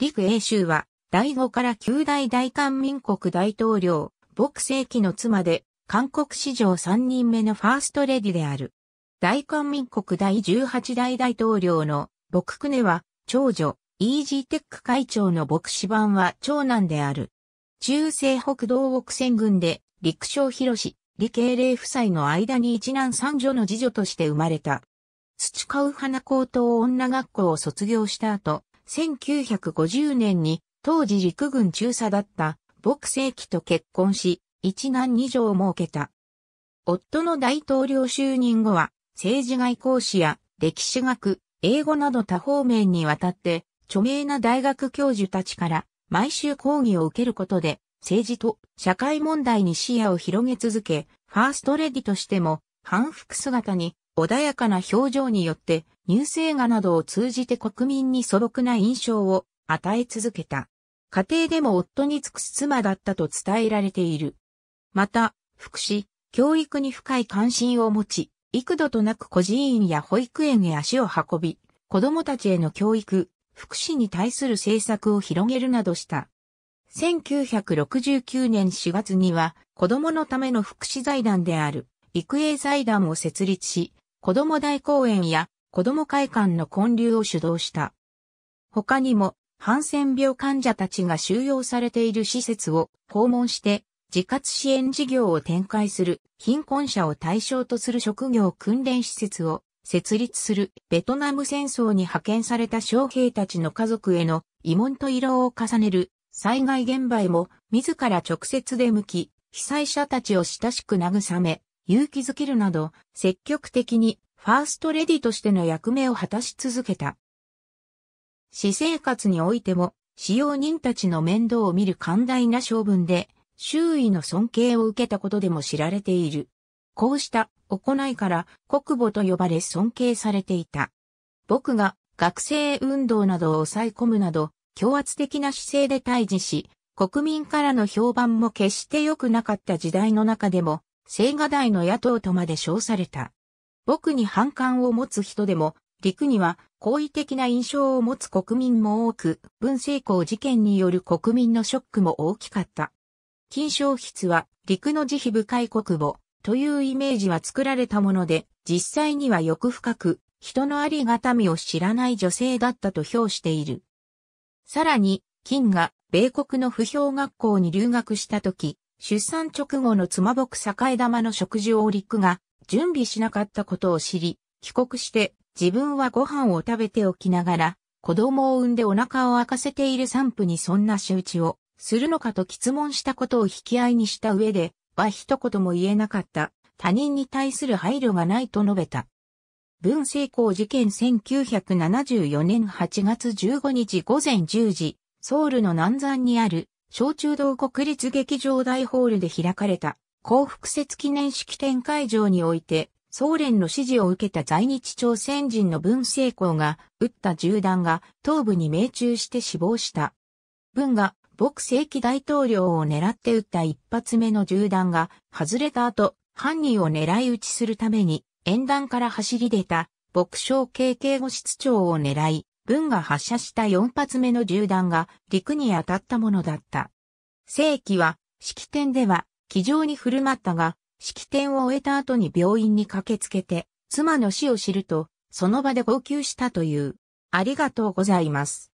陸英州は、第5から九大大韓民国大統領、朴世紀の妻で、韓国史上3人目のファーストレディである。大韓民国第18代大統領の朴クネは、長女、イージーテック会長の朴子版は長男である。中西北道北戦軍で、陸将広氏、李慶霊夫妻の間に一男三女の次女として生まれた。土川花高等女学校を卒業した後、1950年に当時陸軍中佐だった牧世紀と結婚し、一男二女を設けた。夫の大統領就任後は、政治外交史や歴史学、英語など多方面にわたって、著名な大学教授たちから毎週講義を受けることで、政治と社会問題に視野を広げ続け、ファーストレディとしても、反復姿に穏やかな表情によってニュース映画などを通じて国民に素朴な印象を与え続けた。家庭でも夫に尽くす妻だったと伝えられている。また、福祉、教育に深い関心を持ち、幾度となく孤児院や保育園へ足を運び、子供たちへの教育、福祉に対する政策を広げるなどした。1969年4月には子供のための福祉財団である育英財団を設立し、子供大公園や子供会館の建立を主導した。他にも、ハンセン病患者たちが収容されている施設を訪問して、自活支援事業を展開する貧困者を対象とする職業訓練施設を設立するベトナム戦争に派遣された将兵たちの家族への慰問と慰労を重ねる災害現場へも自ら直接出向き、被災者たちを親しく慰め、勇気づけるなど、積極的にファーストレディとしての役目を果たし続けた。私生活においても、使用人たちの面倒を見る寛大な性分で、周囲の尊敬を受けたことでも知られている。こうした行いから国母と呼ばれ尊敬されていた。僕が学生運動などを抑え込むなど、強圧的な姿勢で対峙し、国民からの評判も決して良くなかった時代の中でも、青瓦台の野党とまで称された。僕に反感を持つ人でも、陸には好意的な印象を持つ国民も多く、文政公事件による国民のショックも大きかった。金賞筆は陸の慈悲深い国母というイメージは作られたもので、実際には欲深く、人のありがたみを知らない女性だったと評している。さらに、金が米国の不評学校に留学した時、出産直後の妻僕栄玉の食事をおリックが準備しなかったことを知り、帰国して自分はご飯を食べておきながら、子供を産んでお腹を開かせている産婦にそんな仕打ちをするのかと質問したことを引き合いにした上で、は一言も言えなかった。他人に対する配慮がないと述べた。文成功事件1974年8月15日午前10時、ソウルの南山にある小中道国立劇場大ホールで開かれた、幸福節記念式典会場において、総連の支持を受けた在日朝鮮人の文政公が撃った銃弾が頭部に命中して死亡した。文が朴正規大統領を狙って撃った一発目の銃弾が外れた後、犯人を狙い撃ちするために、演岸から走り出た、牧将経験後室長を狙い、軍が発射した4発目の銃弾が陸に当たったものだった。正規は、式典では、気丈に振る舞ったが、式典を終えた後に病院に駆けつけて、妻の死を知ると、その場で号泣したという。ありがとうございます。